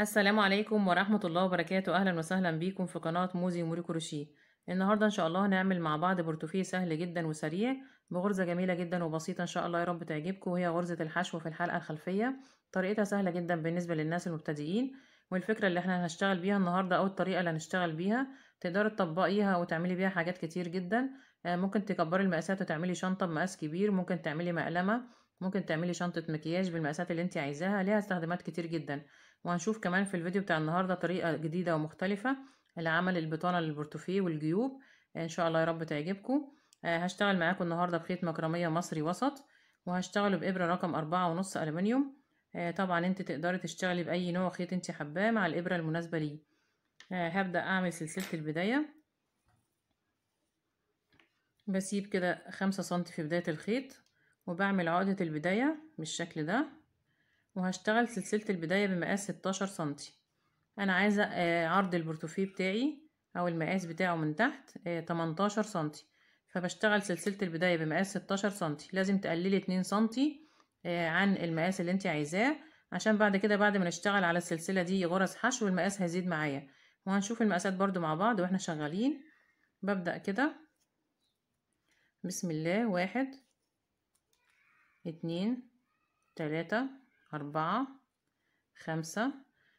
السلام عليكم ورحمة الله وبركاته أهلا وسهلا بيكم في قناة موزي موري كروشيه النهاردة إن شاء الله هنعمل مع بعض بورتوفيه سهل جدا وسريع بغرزة جميلة جدا وبسيطة إن شاء الله يا رب تعجبكم وهي غرزة الحشو في الحلقة الخلفية طريقتها سهلة جدا بالنسبة للناس المبتدئين والفكرة اللي احنا هنشتغل بيها النهاردة أو الطريقة اللي هنشتغل بيها تقدري تطبقيها وتعملي بيها حاجات كتير جدا آه، ممكن تكبري المقاسات وتعملي شنطة بمقاس كبير ممكن تعملي مقلمة ممكن تعملي شنطة مكياج بالمقاسات اللي انت عايزاها ليها استخدامات كتير جدا وهنشوف كمان في الفيديو بتاع النهاردة طريقة جديدة ومختلفة لعمل البطانة للبورتوفيه والجيوب ان شاء الله يا رب تعجبكم آه، هشتغل معاكم النهاردة بخيط مكرمية مصري وسط وهشتغله بإبرة رقم أربعة ونص ألمنيوم آه، طبعا انت تقدري تشتغلي بأي نوع خيط انت حباه مع الإبرة المناسبة ليه آه، هبدأ أعمل سلسلة البداية بسيب كده خمسة سنتي في بداية الخيط وبعمل عقدة البداية بالشكل ده وهشتغل سلسلة البداية بمقاس ستاشر سنتي انا عايزة آه، عرض البرتوفيه بتاعي او المقاس بتاعه من تحت آه، تمنتاشر سنتي فبشتغل سلسلة البداية بمقاس ستاشر سنتي لازم تقللي اتنين سنتي آه، عن المقاس اللي انت عايزاه عشان بعد كده بعد ما نشتغل على السلسلة دي غرز حشو المقاس هيزيد معايا وهنشوف المقاسات برضو مع بعض واحنا شغالين ببدأ كده بسم الله واحد اتنين تلاتة أربعة خمسة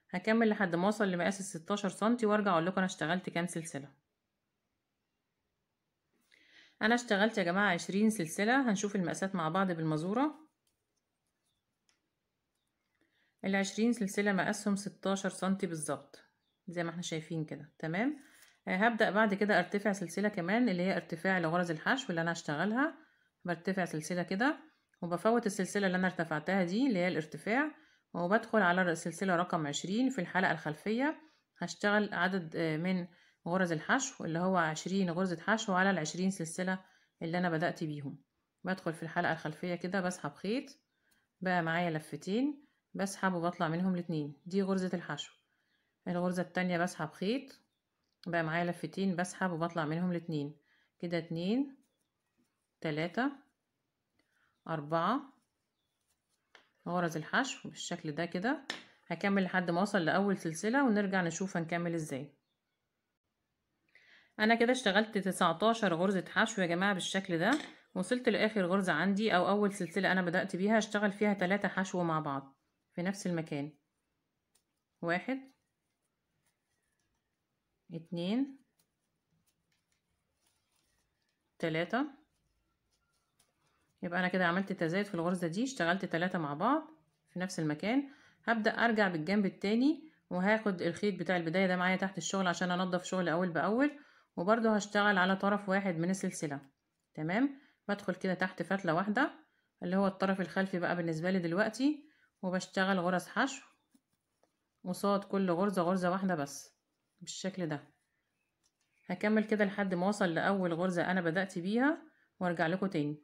هكمل لحد ما أوصل لمقاس الستاشر سنتي وأرجع أقول لكم أنا اشتغلت كام سلسلة أنا اشتغلت يا جماعة عشرين سلسلة هنشوف المقاسات مع بعض بالمزورة العشرين سلسلة مقاسهم ستاشر سنتي بالظبط زي ما احنا شايفين كده تمام آه، هبدأ بعد كده ارتفع سلسلة كمان اللي هي ارتفاع لغرز الحشو اللي أنا هشتغلها برتفع سلسلة كده وبفوت السلسلة اللي أنا ارتفعتها دي اللي هي الارتفاع وبدخل على السلسلة رقم عشرين في الحلقة الخلفية هشتغل عدد آه، من غرز الحشو اللي هو عشرين غرزة حشو على العشرين سلسلة اللي أنا بدأت بيهم بدخل في الحلقة الخلفية كده بسحب خيط بقى معايا لفتين بسحب وبطلع منهم الاتنين دي غرزة الحشو الغرزة التانية بسحب خيط بقى معايا لفتين بسحب وبطلع منهم الاتنين كده اتنين تلاتة أربعة غرز الحشو بالشكل ده كده هكمل لحد ما اوصل لأول سلسلة ونرجع نشوف هنكمل ازاي انا كده اشتغلت تسعتاشر غرزة حشو يا جماعة بالشكل ده وصلت لآخر غرزة عندي او اول سلسلة انا بدأت بيها اشتغل فيها تلاتة حشو مع بعض في نفس المكان واحد اتنين تلاتة يبقى انا كده عملت تزايد في الغرزه دي اشتغلت ثلاثة مع بعض في نفس المكان هبدا ارجع بالجنب التاني وهاخد الخيط بتاع البدايه ده معايا تحت الشغل عشان انضف شغل اول باول وبرده هشتغل على طرف واحد من السلسله تمام بدخل كده تحت فتله واحده اللي هو الطرف الخلفي بقى بالنسبه لي دلوقتي وبشتغل غرز حشو قصاد كل غرزه غرزه واحده بس بالشكل ده هكمل كده لحد ما اوصل لاول غرزه انا بدات بيها وارجع لكم تاني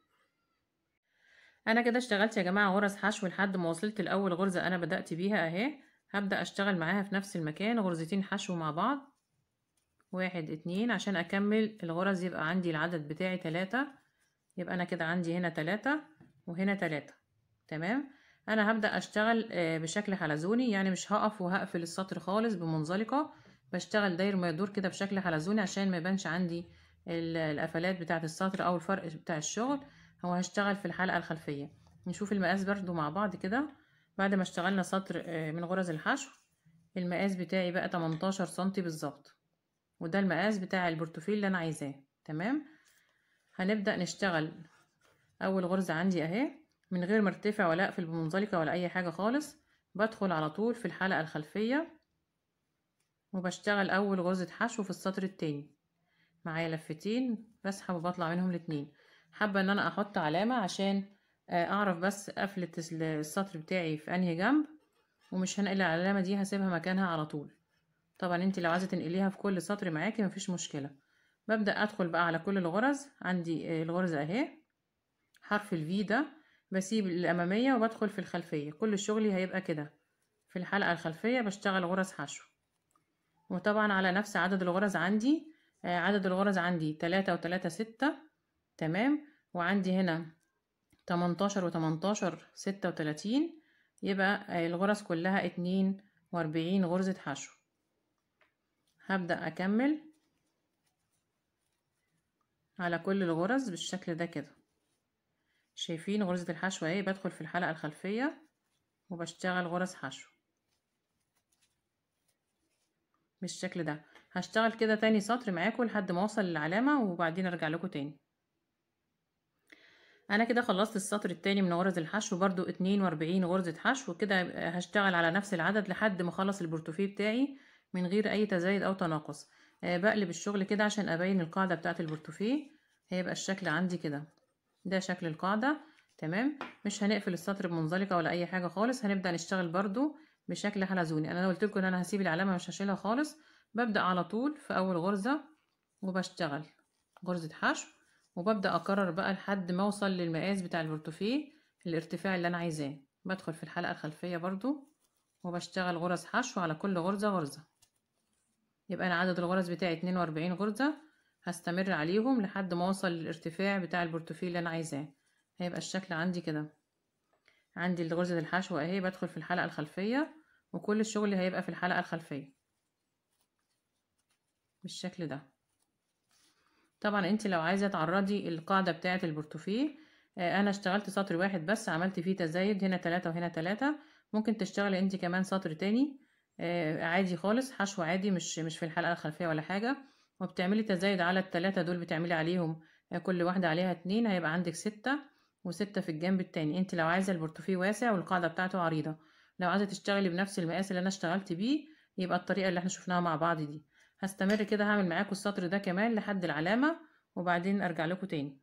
انا كده اشتغلت يا جماعه غرز حشو لحد ما وصلت لاول غرزه انا بدات بيها اهي هبدا اشتغل معاها في نفس المكان غرزتين حشو مع بعض واحد اتنين عشان اكمل الغرز يبقى عندي العدد بتاعي تلاتة يبقى انا كده عندي هنا تلاتة وهنا تلاتة تمام انا هبدا اشتغل آه، بشكل حلزوني يعني مش هقف وهقفل السطر خالص بمنزلقه بشتغل داير ما يدور كده بشكل حلزوني عشان ما يبانش عندي القفلات بتاعه السطر او الفرق بتاع الشغل هو هشتغل في الحلقة الخلفية نشوف المقاس برضو مع بعض كده بعد ما اشتغلنا سطر آه، من غرز الحشو المقاس بتاعي بقى 18 سنتي بالظبط وده المقاس بتاع البورتوفيل اللي انا عايزاه تمام هنبدأ نشتغل اول غرزة عندي اهي من غير ما ارتفع ولا اقفل بمنزلقة ولا اي حاجة خالص بدخل على طول في الحلقة الخلفية وبشتغل اول غرزة حشو في السطر التاني معايا لفتين بسحب وبطلع منهم الاتنين حابة ان انا احط علامة عشان آه، اعرف بس قفلة السطر بتاعي في انهي جنب ومش هنقل العلامة دي هسيبها مكانها على طول طبعا انت لو عايزة تنقليها في كل سطر معاكي مفيش مشكلة ببدأ ادخل بقى على كل الغرز عندي آه، الغرز اهي حرف الفي ده بسيب الامامية وبدخل في الخلفية كل شغلي هيبقى كده في الحلقة الخلفية بشتغل غرز حشو وطبعا على نفس عدد الغرز عندي آه، عدد الغرز عندي تلاتة وتلاتة ستة تمام وعندي هنا 18 و 18 36 يبقى الغرز كلها 42 غرزة حشو هبدأ أكمل على كل الغرز بالشكل ده كده شايفين غرزة الحشو اهي بدخل في الحلقة الخلفية وبشتغل غرز حشو بالشكل ده هشتغل كده تاني سطر معاكم لحد ما اوصل للعلامة وبعدين ارجع لكم تاني انا كده خلصت السطر التاني من غرز الحشو برضو اتنين واربعين غرزة حشو كده هشتغل على نفس العدد لحد ما اخلص البورتوفيه بتاعي من غير اي تزايد او تناقص آه، بقلب الشغل كده عشان ابين القاعدة بتاعت البورتوفيه هيبقى الشكل عندي كده ده شكل القاعدة تمام مش هنقفل السطر بمنزلقة ولا اي حاجة خالص هنبدأ نشتغل برضو بشكل حلزوني انا قلت لكم ان انا هسيب العلامة مش هشيلها خالص ببدأ على طول في اول غرزة وبشتغل غرزة حشو وببدأ أكرر بقى لحد ما أوصل للمقاس بتاع البورتوفيه الارتفاع اللي أنا عايزاه بدخل في الحلقة الخلفية برضو وبشتغل غرز حشو على كل غرزة غرزة يبقى أنا عدد الغرز بتاعي اتنين وأربعين غرزة هستمر عليهم لحد ما أوصل للارتفاع بتاع البورتوفيه اللي أنا عايزاه هيبقى الشكل عندي كده عندي غرزة الحشو أهي بدخل في الحلقة الخلفية وكل الشغل هيبقى في الحلقة الخلفية بالشكل ده طبعا انت لو عايزة تعرضي القاعدة بتاعة البورتوفيه آه، انا اشتغلت سطر واحد بس عملت فيه تزايد هنا تلاتة وهنا تلاتة ممكن تشتغلي انت كمان سطر تاني آه، عادي خالص حشو عادي مش مش في الحلقة الخلفية ولا حاجة وبتعملي تزايد على التلاتة دول بتعملي عليهم آه، كل واحدة عليها اتنين هيبقى عندك ستة وستة في الجنب التاني انت لو عايزة البورتوفيه واسع والقاعدة بتاعته عريضة لو عايزة تشتغلي بنفس المقاس اللي انا اشتغلت بيه يبقى الطريقة اللي احنا شفناها مع بعض دي هستمر كده هعمل معاكم السطر ده كمان لحد العلامة وبعدين ارجع لكم تاني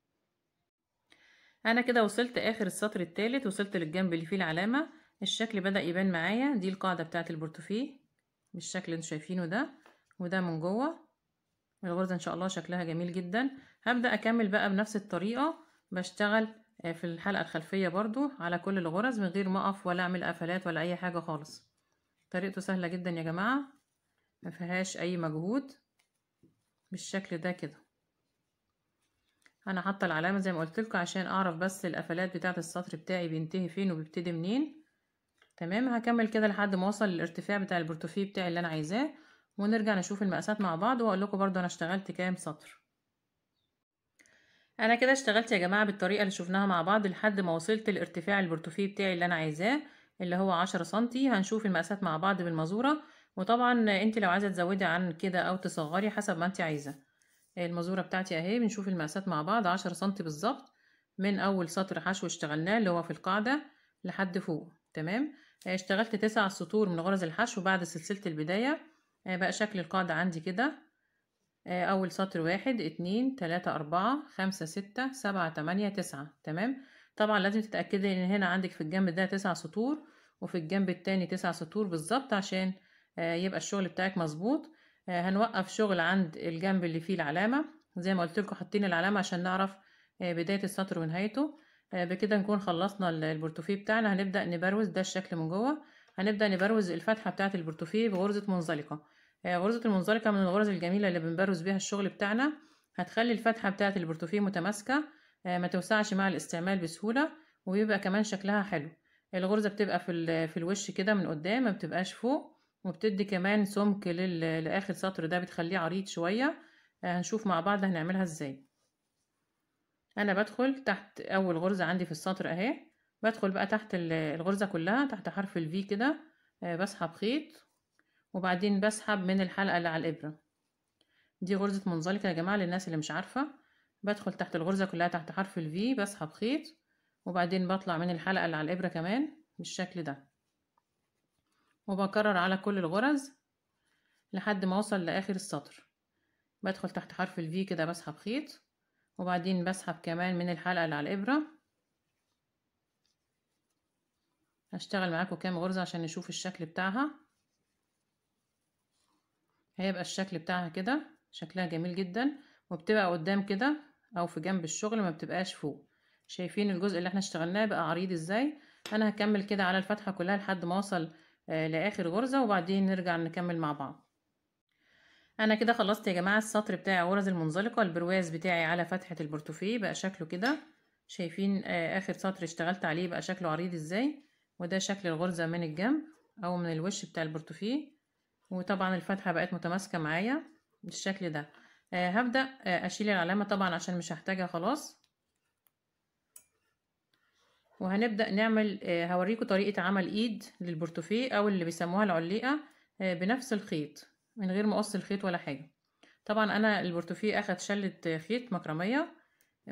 انا كده وصلت اخر السطر الثالث وصلت للجنب اللي فيه العلامة الشكل بدأ يبان معايا دي القاعدة بتاعة البورتوفيه بالشكل اللي انتوا شايفينه ده وده من جوه الغرزة ان شاء الله شكلها جميل جدا هبدأ اكمل بقى بنفس الطريقة بشتغل آه، في الحلقة الخلفية برضو على كل الغرز من غير ما اقف ولا اعمل قفلات ولا اي حاجة خالص طريقته سهلة جدا يا جماعة ما فيهاش اي مجهود بالشكل ده كده انا حاطه العلامه زي ما قلت لكم عشان اعرف بس القفلات بتاعه السطر بتاعي بينتهي فين وبيبتدي منين تمام هكمل كده لحد ما اوصل للارتفاع بتاع البورتوفيه بتاعي اللي انا عايزاه ونرجع نشوف المقاسات مع بعض واقول لكم برده انا اشتغلت كام سطر انا كده اشتغلت يا جماعه بالطريقه اللي شفناها مع بعض لحد ما وصلت لارتفاع البورتوفيه بتاعي اللي انا عايزاه اللي هو عشرة سنتي هنشوف المقاسات مع بعض بالمزوره وطبعا انت لو عايزه تزودي عن كده او تصغري حسب ما انت عايزه المزوره بتاعتي اهي بنشوف المقاسات مع بعض عشرة سنتي بالظبط من اول سطر حشو اشتغلناه اللي هو في القاعده لحد فوق تمام اشتغلت تسع سطور من غرز الحشو بعد سلسله البدايه آه، بقى شكل القاعده عندي كده آه، أول سطر واحد اتنين تلاتة أربعة خمسة ستة سبعة تمانية تسعة تمام طبعا لازم تتأكدي إن هنا عندك في الجنب ده تسع سطور وفي الجنب التاني تسع سطور بالظبط عشان آه، يبقى الشغل بتاعك مظبوط آه، هنوقف شغل عند الجنب اللي فيه العلامة زي ما قلت لكم حاطين العلامة عشان نعرف آه، بداية السطر ونهايته بكده نكون خلصنا البورتوفيه بتاعنا هنبدأ نبروز ده الشكل من جوه هنبدأ نبروز الفتحة بتاعة البورتوفيه بغرزة منزلقة غرزة المنزلقة من الغرز الجميلة اللي بنبروز بيها الشغل بتاعنا هتخلي الفتحة بتاعة البورتوفيه متماسكة ما توسعش مع الاستعمال بسهولة وبيبقى كمان شكلها حلو الغرزة بتبقى في, في الوش كده من قدام ما بتبقاش فوق وبتدي كمان سمك لل... لآخر سطر ده بتخليه عريض شوية آه، هنشوف مع بعض هنعملها ازاي انا بدخل تحت اول غرزة عندي في السطر اهي بدخل بقى تحت الغرزة كلها تحت حرف الفي كده آه، بسحب خيط وبعدين بسحب من الحلقة اللي على الابرة دي غرزة منزلقة يا جماعة للناس اللي مش عارفة بدخل تحت الغرزة كلها تحت حرف الفي بسحب خيط وبعدين بطلع من الحلقة اللي على الابرة كمان بالشكل ده وبكرر على كل الغرز لحد ما اوصل لاخر السطر بدخل تحت حرف الفي كده بسحب خيط وبعدين بسحب كمان من الحلقة اللي على الابرة هشتغل معاكم كام غرزة عشان نشوف الشكل بتاعها هيبقى الشكل بتاعها كده شكلها جميل جدا وبتبقى قدام كده او في جنب الشغل ما بتبقاش فوق شايفين الجزء اللي احنا اشتغلناه بقى عريض ازاي انا هكمل كده على الفتحة كلها لحد ما اوصل آه، لاخر غرزة وبعدين نرجع نكمل مع بعض انا كده خلصت يا جماعة السطر بتاع غرز المنزلقة البرواز بتاعي على فتحة البورتوفيه بقى شكله كده شايفين آه، اخر سطر اشتغلت عليه بقى شكله عريض ازاي وده شكل الغرزة من الجنب او من الوش بتاع البورتوفيه وطبعا الفتحة بقت متماسكة معايا بالشكل ده آه، هبدأ اشيل العلامة طبعا عشان مش هحتاجها خلاص وهنبدأ نعمل آه، هوريكم طريقة عمل ايد للبورتوفيه او اللي بيسموها العليقة آه، بنفس الخيط من غير ما اقص الخيط ولا حاجة طبعا انا البورتوفيه اخد شلة آه، خيط مكرمية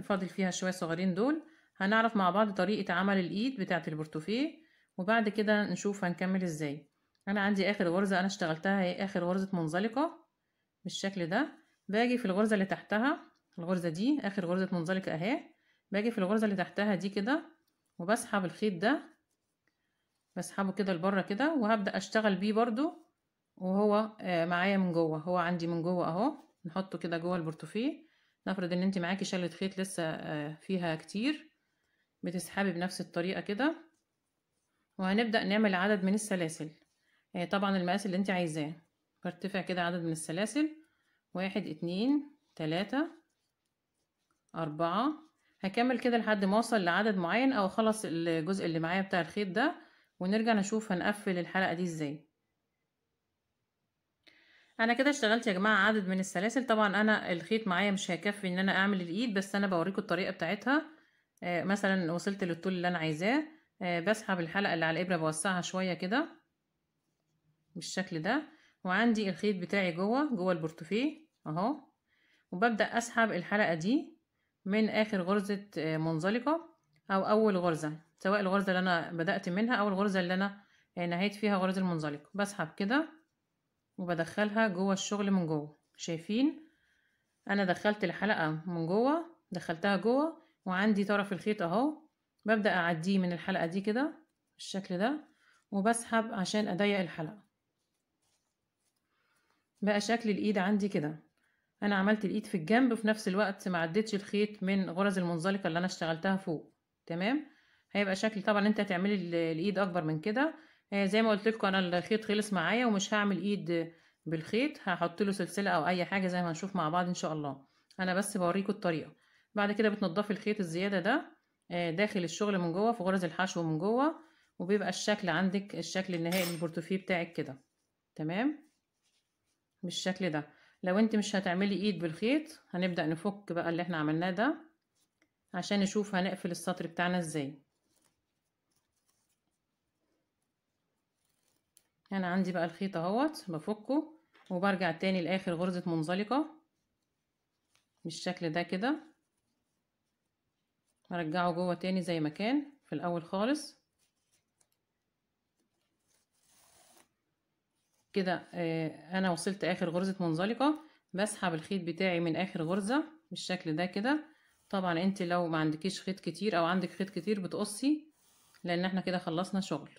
فاضل فيها شوية صغيرين دول هنعرف مع بعض طريقة عمل الايد بتاعة البورتوفيه وبعد كده نشوف هنكمل ازاي انا عندي اخر غرزة انا اشتغلتها هي اخر غرزة منزلقة بالشكل ده باجي في الغرزة اللي تحتها الغرزة دي اخر غرزة منزلقة اهي باجي في الغرزة اللي تحتها دي كده وبسحب الخيط ده بسحبه كده لبره كده وهبدا اشتغل بيه برده وهو آه، معايا من جوه هو عندي من جوه اهو نحطه كده جوه البورتوفيه نفرض ان انت معاكي شلة خيط لسه آه، فيها كتير بتسحبي بنفس الطريقه كده وهنبدا نعمل عدد من السلاسل آه، طبعا المقاس اللي انت عايزاه برتفع كده عدد من السلاسل واحد اتنين تلاتة أربعة هكمل كده لحد ما اوصل لعدد معين او اخلص الجزء اللي معايا بتاع الخيط ده ونرجع نشوف هنقفل الحلقه دي ازاي انا كده اشتغلت يا جماعه عدد من السلاسل طبعا انا الخيط معايا مش هيكفي ان انا اعمل الايد بس انا بوريكم الطريقه بتاعتها آه مثلا وصلت للطول اللي انا عايزاه آه بسحب الحلقه اللي على الابره بوسعها شويه كده بالشكل ده وعندي الخيط بتاعي جوه جوه البورتوفيه اهو وببدا اسحب الحلقه دي من آخر غرزة آه، منزلقة أو أول غرزة سواء الغرزة اللي أنا بدأت منها أو الغرزة اللي أنا آه، نهيت فيها غرزة المنزلقة بسحب كده وبدخلها جوه الشغل من جوه شايفين أنا دخلت الحلقة من جوه دخلتها جوه وعندي طرف الخيط أهو ببدأ أعديه من الحلقة دي كده بالشكل ده وبسحب عشان أضيق الحلقة بقى شكل الإيد عندي كده انا عملت الايد في الجنب وفي نفس الوقت ما عدتش الخيط من غرز المنزلقه اللي انا اشتغلتها فوق تمام هيبقى شكل طبعا انت هتعملي الايد اكبر من كده آه، زي ما قلت لكم انا الخيط خلص معايا ومش هعمل ايد بالخيط هحط له سلسله او اي حاجه زي ما هنشوف مع بعض ان شاء الله انا بس بوريكم الطريقه بعد كده بتنضفي الخيط الزياده ده آه، داخل الشغل من جوه في غرز الحشو من جوه وبيبقى الشكل عندك الشكل النهائي للبورتوفيه بتاعك كده تمام بالشكل ده لو انت مش هتعملي ايد بالخيط هنبدأ نفك بقى اللي احنا عملناه ده عشان نشوف هنقفل السطر بتاعنا ازاي انا عندي بقى الخيط اهوت بفكه وبرجع تاني لاخر غرزة منزلقة بالشكل ده كده ارجعه جوه تاني زي ما كان في الاول خالص كده آه، انا وصلت اخر غرزة منزلقة بسحب الخيط بتاعي من اخر غرزة بالشكل ده كده طبعا انت لو ما عندكيش خيط كتير او عندك خيط كتير بتقصي لان احنا كده خلصنا شغل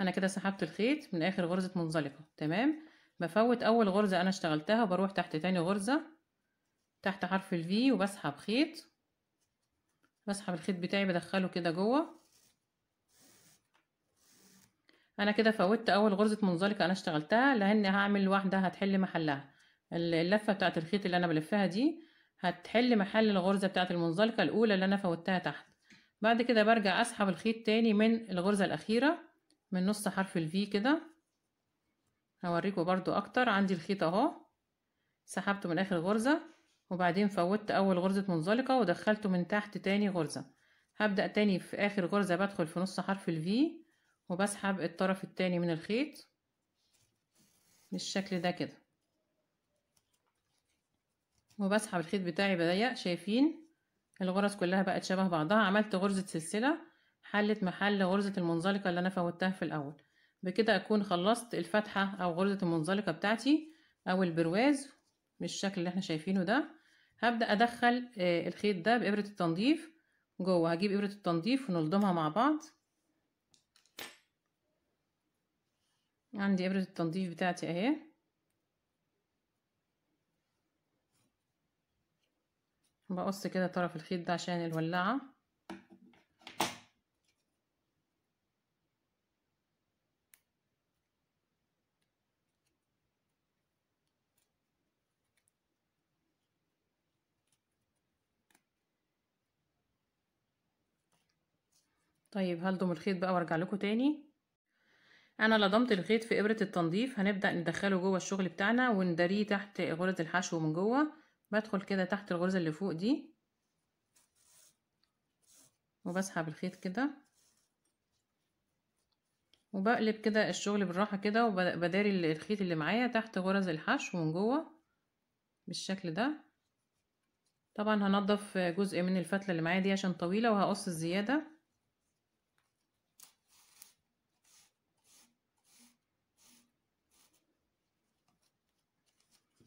انا كده سحبت الخيط من اخر غرزة منزلقة تمام بفوت اول غرزة انا اشتغلتها وبروح تحت تاني غرزة تحت حرف الفي وبسحب خيط بسحب الخيط بتاعي بدخله كده جوه انا كده فوتت اول غرزه منزلقه انا اشتغلتها لان هعمل واحده هتحل محلها اللفه بتاعه الخيط اللي انا بلفها دي هتحل محل الغرزه بتاعه المنزلقه الاولى اللي انا فوتها تحت بعد كده برجع اسحب الخيط تاني من الغرزه الاخيره من نص حرف الفي كده هوريكم برضو اكتر عندي الخيط اهو سحبته من اخر غرزه وبعدين فوتت اول غرزه منزلقه ودخلته من تحت تاني غرزه هبدا تاني في اخر غرزه بدخل في نص حرف الفي وبسحب الطرف التاني من الخيط بالشكل ده كده وبسحب الخيط بتاعي بضيق شايفين الغرز كلها بقت شبه بعضها عملت غرزة سلسلة حلت محل غرزة المنزلقة اللي انا فوتها في الاول بكده اكون خلصت الفتحة او غرزة المنزلقة بتاعتي او البرواز بالشكل اللي احنا شايفينه ده هبدأ ادخل آه، الخيط ده بابرة التنظيف جوه هجيب ابرة التنظيف ونلضمها مع بعض عندي إبرة التنظيف بتاعتي أهي بقص كده طرف الخيط ده عشان الولاعة طيب هلضم الخيط بقى وارجع لكم تاني انا لضمت الخيط في ابره التنظيف هنبدا ندخله جوه الشغل بتاعنا ونداريه تحت غرز الحشو من جوه بدخل كده تحت الغرزه اللي فوق دي وبسحب الخيط كده وبقلب كده الشغل بالراحه كده وبداري الخيط اللي معايا تحت غرز الحشو من جوه بالشكل ده طبعا هنضف جزء من الفتله اللي معايا دي عشان طويله وهقص الزياده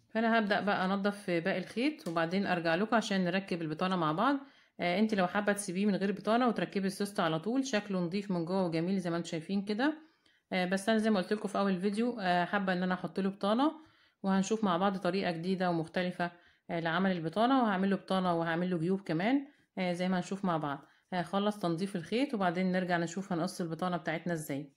فانا هبدأ بقى انضف باقي الخيط وبعدين ارجع لكم عشان نركب البطانة مع بعض آه انت لو حابة تسيبيه من غير بطانة وتركبي السوست على طول شكله نضيف من جوه وجميل زي ما انتم شايفين كده آه بس انا زي ما قلت لكم في اول فيديو آه حابة ان انا احط له بطانة وهنشوف مع بعض طريقة جديدة ومختلفة آه لعمل البطانة وهعمل له بطانة وهعمل له جيوب كمان آه زي ما هنشوف مع بعض هخلص آه، تنظيف الخيط وبعدين نرجع نشوف هنقص البطانة بتاعتنا ازاي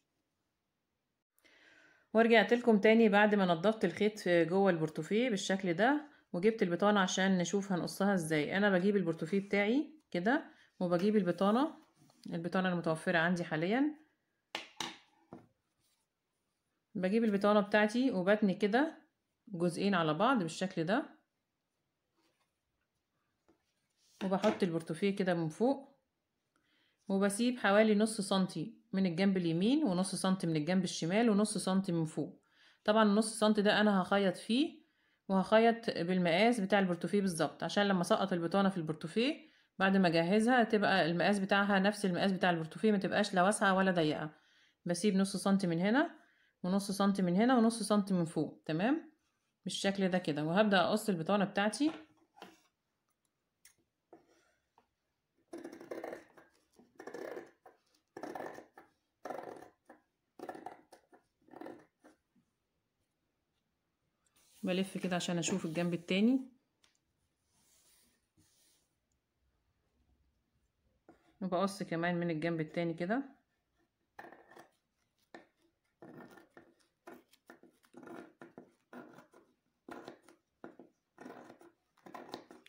ورجعت لكم تاني بعد ما نضفت الخيط جوه البرتوفيه بالشكل ده وجبت البطانة عشان نشوف هنقصها ازاي انا بجيب البرتوفيه بتاعي كده وبجيب البطانة البطانة المتوفرة عندي حاليا بجيب البطانة بتاعتي وبتني كده جزئين على بعض بالشكل ده وبحط البرتوفيه كده من فوق وبسيب حوالي نص سنتي من الجنب اليمين ونص سنتي من الجنب الشمال ونص سنتي من فوق طبعا النص سنتي ده انا هخيط فيه وهخيط بالمقاس بتاع البرتوفيه بالظبط عشان لما اسقط البطانه في البرتوفيه بعد ما اجهزها تبقى المقاس بتاعها نفس المقاس بتاع البرتوفيه ما تبقاش لا واسعه ولا ضيقه بسيب نص سنتي من هنا ونص سنتي من هنا ونص سنتي من فوق تمام بالشكل ده كده وهبدا اقص البطانه بتاعتي بلف كده عشان اشوف الجنب التاني وبقص كمان من الجنب التاني كده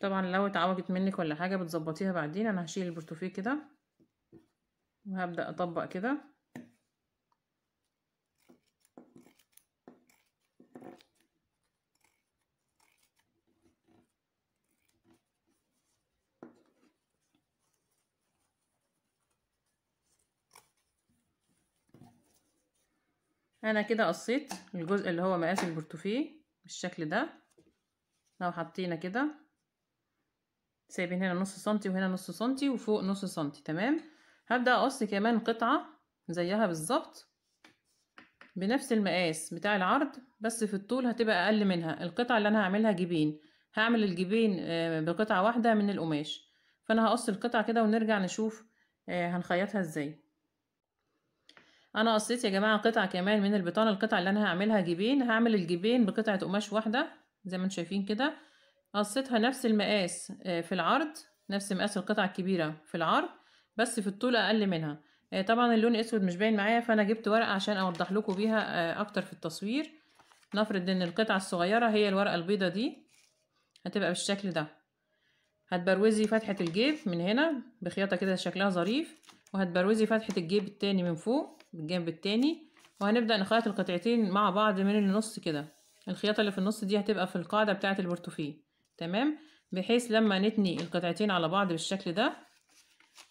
طبعا لو اتعوجت منك ولا حاجه بتظبطيها بعدين انا هشيل البرتوفيه كده وهبدا اطبق كده انا كده قصيت الجزء اللي هو مقاس البرتوفيه بالشكل ده لو حطينا كده سايبين هنا نص سنتي وهنا نص سنتي وفوق نص سنتي تمام هبدا اقص كمان قطعه زيها بالظبط بنفس المقاس بتاع العرض بس في الطول هتبقى اقل منها القطعه اللي انا هعملها جيبين هعمل الجيبين آه، بقطعه واحده من القماش فانا هقص القطعه كده ونرجع نشوف آه، هنخيطها ازاي انا قصيت يا جماعه قطع كمان من البطانه القطع اللي انا هعملها جيبين هعمل الجيبين بقطعه قماش واحده زي ما انتم شايفين كده قصيتها نفس المقاس آه، في العرض نفس مقاس القطعه الكبيره في العرض بس في الطول اقل منها آه، طبعا اللون اسود مش باين معايا فانا جبت ورقه عشان اوضح لكم بيها آه، اكتر في التصوير نفرض ان القطعه الصغيره هي الورقه البيضه دي هتبقى بالشكل ده هتبروزي فتحه الجيب من هنا بخياطه كده شكلها ظريف وهتبروزي فتحه الجيب التاني من فوق بالجنب التاني وهنبدأ نخيط القطعتين مع بعض من النص كده الخياطة اللي في النص دي هتبقى في القاعدة بتاعة البورتوفيه تمام بحيث لما نتني القطعتين على بعض بالشكل ده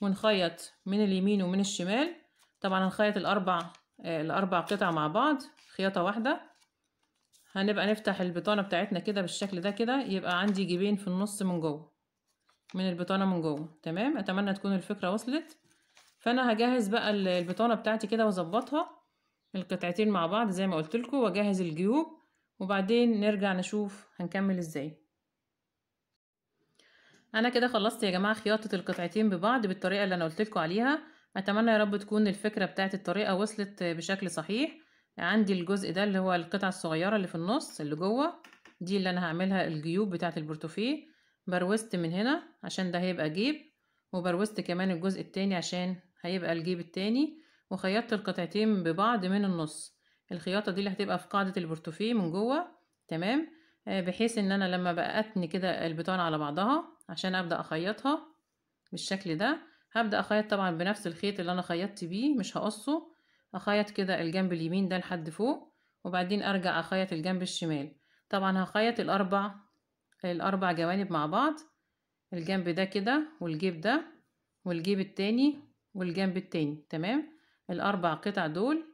ونخيط من اليمين ومن الشمال طبعا هنخيط الأربع آه، الأربع قطع مع بعض خياطة واحدة هنبقى نفتح البطانة بتاعتنا كده بالشكل ده كده يبقى عندي جيبين في النص من جوه من البطانة من جوه تمام أتمنى تكون الفكرة وصلت فانا هجهز بقى البطانه بتاعتي كده واظبطها القطعتين مع بعض زي ما قلت لكم واجهز الجيوب وبعدين نرجع نشوف هنكمل ازاي انا كده خلصت يا جماعه خياطه القطعتين ببعض بالطريقه اللي انا قلت لكم عليها اتمنى يا رب تكون الفكره بتاعت الطريقه وصلت بشكل صحيح عندي الجزء ده اللي هو القطعه الصغيره اللي في النص اللي جوه دي اللي انا هعملها الجيوب بتاعت البورتوفيه بروزت من هنا عشان ده هيبقى جيب وبروزت كمان الجزء التاني عشان هيبقى الجيب التاني وخيطت القطعتين ببعض من النص الخياطة دي اللي هتبقى في قاعدة البورتوفيه من جوه تمام آه، بحيث ان انا لما بقى اتني كده البطانة على بعضها عشان ابدأ اخيطها بالشكل ده هبدأ اخيط طبعا بنفس الخيط اللي انا خيطت بيه مش هقصه اخيط كده الجنب اليمين ده لحد فوق وبعدين ارجع اخيط الجنب الشمال طبعا هخيط الاربع الاربع جوانب مع بعض الجنب ده كده والجيب ده والجيب التاني والجنب التاني تمام الاربع قطع دول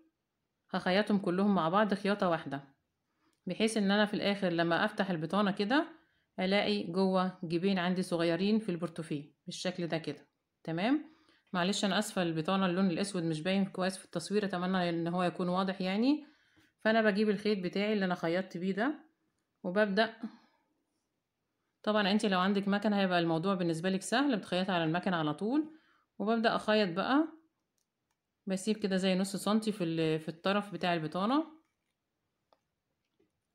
هخيطهم كلهم مع بعض خياطه واحده بحيث ان انا في الاخر لما افتح البطانه كده الاقي جوه جيبين عندي صغيرين في البورتوفيه بالشكل ده كده تمام معلش انا اسفل البطانه اللون الاسود مش باين كويس في التصوير اتمنى ان هو يكون واضح يعني فانا بجيب الخيط بتاعي اللي انا خيطت بيه ده وببدا طبعا انت لو عندك مكنه هيبقى الموضوع بالنسبه لك سهل بتخيطي على المكنه على طول وببدأ أخيط بقى بسيب كده زي نص سنتي في, في الطرف بتاع البطانة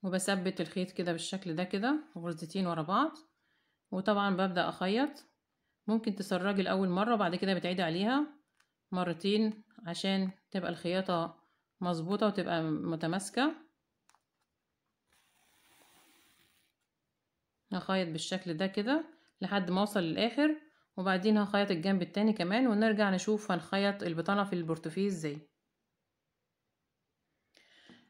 وبثبت الخيط كده بالشكل ده كده غرزتين ورا بعض وطبعا ببدأ أخيط ممكن تسرجي الأول مرة بعد كده بتعيد عليها مرتين عشان تبقى الخياطة مظبوطة وتبقى متماسكة اخيط بالشكل ده كده لحد ما اوصل للاخر وبعدين هخيط الجنب التاني كمان ونرجع نشوف هنخيط البطانة في البورتفيه ازاي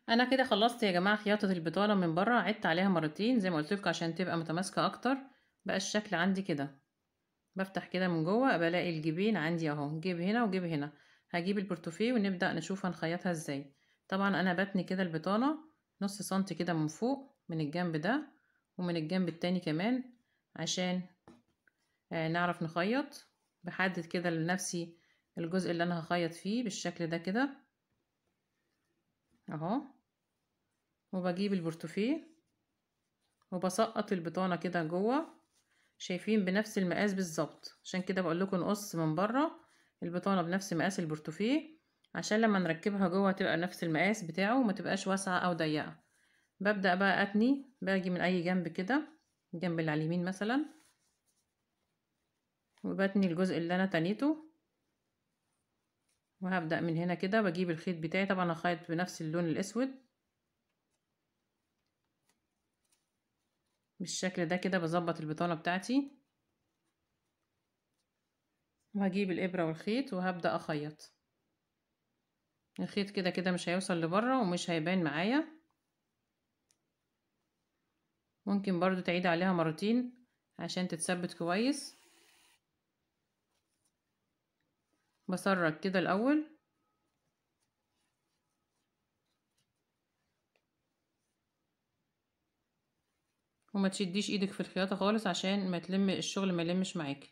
انا كده خلصت يا جماعة خياطة البطانة من بره عدت عليها مرتين زي ما قلتلك عشان تبقى متماسكة اكتر بقى الشكل عندي كده بفتح كده من جوه بلاقي الجيبين عندي اهو جيب هنا وجيب هنا هجيب البورتوفيه ونبدأ نشوف هنخيطها ازاي طبعا انا بتني كده البطانة نص سنتي كده من فوق من الجنب ده ومن الجنب التاني كمان عشان آه، نعرف نخيط بحدد كده لنفسي الجزء اللي انا هخيط فيه بالشكل ده كده اهو وبجيب البورتوفيه وبسقط البطانة كده جوه شايفين بنفس المقاس بالظبط عشان كده بقول لكم نقص من بره البطانة بنفس مقاس البورتوفيه عشان لما نركبها جوه تبقى نفس المقاس بتاعه وما تبقاش واسعة او ضيقة ببدأ بقى اتني باجي من اي جنب كده الجنب اللي على اليمين مثلا وبتني الجزء اللي انا تنيته وهبدأ من هنا كده بجيب الخيط بتاعي طبعا هخيط بنفس اللون الاسود بالشكل ده كده بظبط البطانة بتاعتي وهجيب الابرة والخيط وهبدأ اخيط الخيط كده كده مش هيوصل لبره ومش هيبان معايا ممكن برضو تعيد عليها مرتين عشان تتثبت كويس بسرج كده الأول وما تشديش ايدك في الخياطة خالص عشان ما تلم الشغل ما يلمش معاكي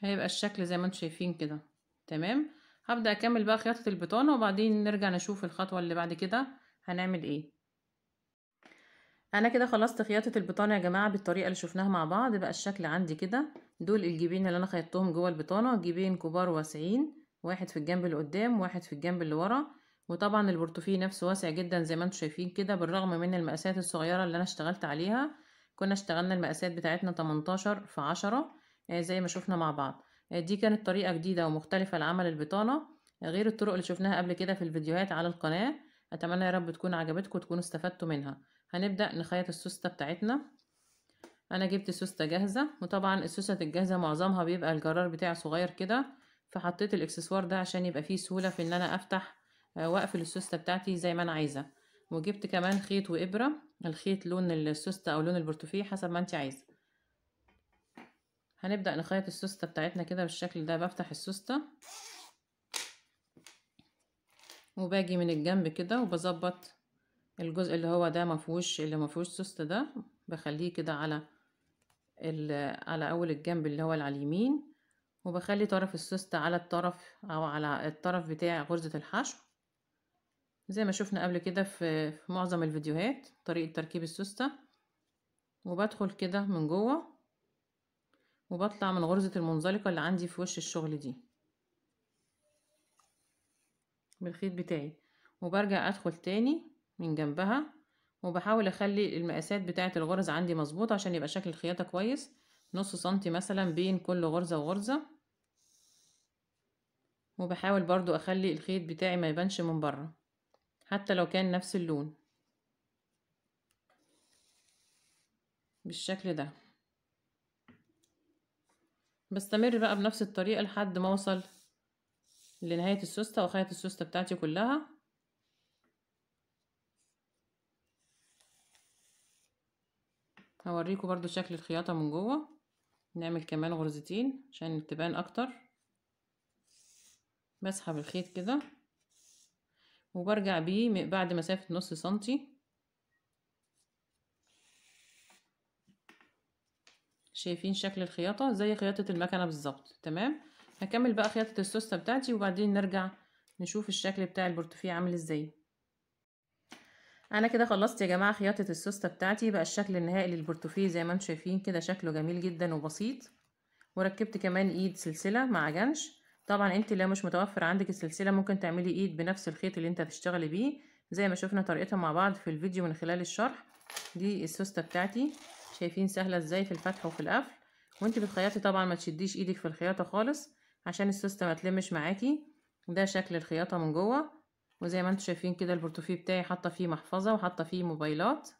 هيبقى الشكل زي ما انتم شايفين كده تمام هبدأ اكمل بقى خياطة البطانة وبعدين نرجع نشوف الخطوة اللي بعد كده هنعمل ايه انا كده خلصت خياطة البطانة يا جماعة بالطريقة اللي شفناها مع بعض بقى الشكل عندي كده دول الجيبين اللي انا خيطتهم جوه البطانه جيبين كبار واسعين واحد في الجنب اللي قدام واحد في الجنب اللي ورا وطبعا البورتوفيه نفسه واسع جدا زي ما انتم شايفين كده بالرغم من المقاسات الصغيره اللي انا اشتغلت عليها كنا اشتغلنا المقاسات بتاعتنا 18 في 10 آه، زي ما شفنا مع بعض آه، دي كانت طريقه جديده ومختلفه لعمل البطانه غير الطرق اللي شفناها قبل كده في الفيديوهات على القناه اتمنى يا رب تكون عجبتكم وتكونوا استفدتوا منها هنبدا نخيط السوسته بتاعتنا انا جبت سوسته جاهزه وطبعا السوسته الجاهزه معظمها بيبقى الجرار بتاع صغير كده فحطيت الاكسسوار ده عشان يبقى فيه سهوله في ان انا افتح آه، واقفل السوسته بتاعتي زي ما انا عايزه وجبت كمان خيط وابره الخيط لون السوسته او لون البرتقالي حسب ما انت عايزه هنبدا نخيط السوسته بتاعتنا كده بالشكل ده بفتح السوسته وباجي من الجنب كده وبظبط الجزء اللي هو ده مفهوش اللي مفهوش سوسته ده بخليه كده على على اول الجنب اللي هو على اليمين وبخلي طرف السوسته على الطرف او على الطرف بتاع غرزة الحشو زي ما شفنا قبل كده في, في معظم الفيديوهات طريقة تركيب السوستة وبدخل كده من جوه وبطلع من غرزة المنزلقة اللي عندي في وش الشغل دي بالخيط بتاعي وبرجع ادخل تاني من جنبها وبحاول اخلي المقاسات بتاعة الغرز عندي مظبوطة عشان يبقى شكل الخياطة كويس نص سنتي مثلا بين كل غرزة وغرزة وبحاول برضو اخلي الخيط بتاعي ما يبانش من بره حتى لو كان نفس اللون بالشكل ده بستمر بقى بنفس الطريقة لحد ما اوصل لنهاية السوستة وخيط السوستة بتاعتي كلها هوريكم برضو شكل الخياطة من جوه نعمل كمان غرزتين عشان تبان اكتر بسحب الخيط كده وبرجع بيه بعد مسافة نص سنتي شايفين شكل الخياطة زي خياطة المكنة بالظبط تمام هكمل بقى خياطة السوستة بتاعتي وبعدين نرجع نشوف الشكل بتاع البورتفيه عامل ازاي انا كده خلصت يا جماعه خياطه السوسته بتاعتي بقى الشكل النهائي للبرتوفيه زي ما انتم شايفين كده شكله جميل جدا وبسيط وركبت كمان ايد سلسله مع جنش طبعا انت لو مش متوفر عندك السلسله ممكن تعملي ايد بنفس الخيط اللي انت هتشتغلي بيه زي ما شفنا طريقتها مع بعض في الفيديو من خلال الشرح دي السوسته بتاعتي شايفين سهله ازاي في الفتح وفي القفل وانت بتخيطي طبعا ما تشديش ايدك في الخياطه خالص عشان السوسته ما تلمش معاكي ده شكل الخياطه من جوه وزي ما انتم شايفين كده البورتوفيه بتاعي حاطه فيه محفظه وحاطه فيه موبايلات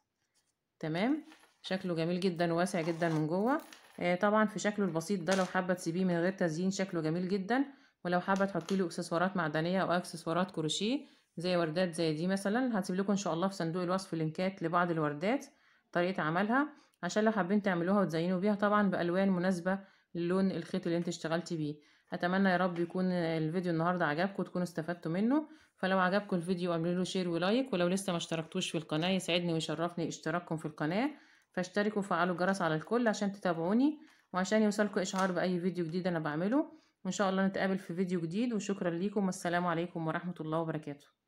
تمام شكله جميل جدا واسع جدا من جوه آه طبعا في شكله البسيط ده لو حابه تسيبيه من غير تزيين شكله جميل جدا ولو حابه تحطي له اكسسوارات معدنيه او اكسسوارات كروشيه زي وردات زي دي مثلا هسيب لكم ان شاء الله في صندوق الوصف لينكات لبعض الوردات طريقه عملها عشان لو حابين تعملوها وتزينوا بيها طبعا بالوان مناسبه للون الخيط اللي انت اشتغلتي بيه اتمنى يا رب يكون الفيديو النهارده عجبكم وتكونوا استفدتوا منه فلو عجبكم الفيديو اعملوا له شير ولايك ولو لسه ما اشتركتوش في القناه يسعدني ويشرفني اشتراككم في القناه فاشتركوا وفعلوا الجرس على الكل عشان تتابعوني وعشان يوصلكوا اشعار باي فيديو جديد انا بعمله وان شاء الله نتقابل في فيديو جديد وشكرا ليكم والسلام عليكم ورحمه الله وبركاته